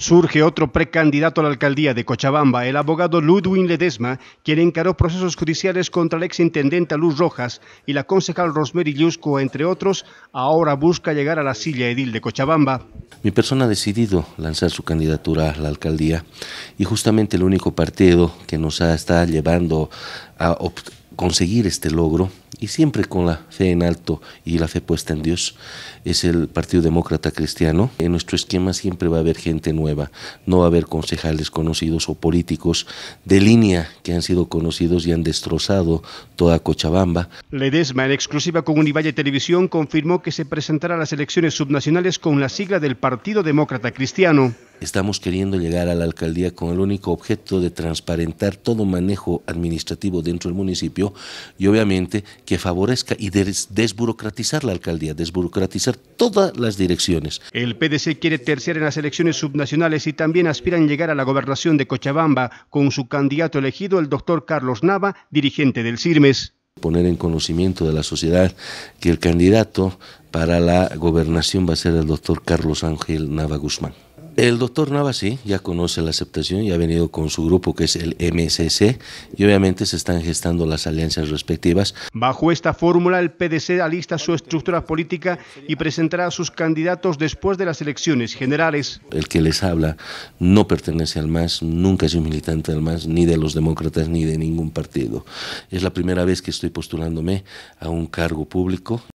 Surge otro precandidato a la alcaldía de Cochabamba, el abogado Ludwin Ledesma, quien encaró procesos judiciales contra la exintendente Luz Rojas y la concejal Rosemary Llusco, entre otros, ahora busca llegar a la silla edil de Cochabamba. Mi persona ha decidido lanzar su candidatura a la alcaldía y justamente el único partido que nos ha estado llevando a conseguir este logro, y siempre con la fe en alto y la fe puesta en Dios, es el Partido Demócrata Cristiano. En nuestro esquema siempre va a haber gente nueva, no va a haber concejales conocidos o políticos de línea que han sido conocidos y han destrozado toda Cochabamba. Ledesma, en exclusiva con Univalle Televisión, confirmó que se presentará a las elecciones subnacionales con la sigla del Partido Demócrata Cristiano. Estamos queriendo llegar a la alcaldía con el único objeto de transparentar todo manejo administrativo dentro del municipio y obviamente que favorezca y desburocratizar la alcaldía, desburocratizar todas las direcciones. El PDC quiere terciar en las elecciones subnacionales y también aspiran llegar a la gobernación de Cochabamba con su candidato elegido, el doctor Carlos Nava, dirigente del CIRMES poner en conocimiento de la sociedad que el candidato para la gobernación va a ser el doctor Carlos Ángel Nava Guzmán. El doctor Nava sí, ya conoce la aceptación y ha venido con su grupo que es el MSC y obviamente se están gestando las alianzas respectivas. Bajo esta fórmula el PDC alista su estructura política y presentará a sus candidatos después de las elecciones generales. El que les habla no pertenece al MAS, nunca es un militante del MAS, ni de los demócratas ni de ningún partido. Es la primera vez que estoy postulándome a un cargo público.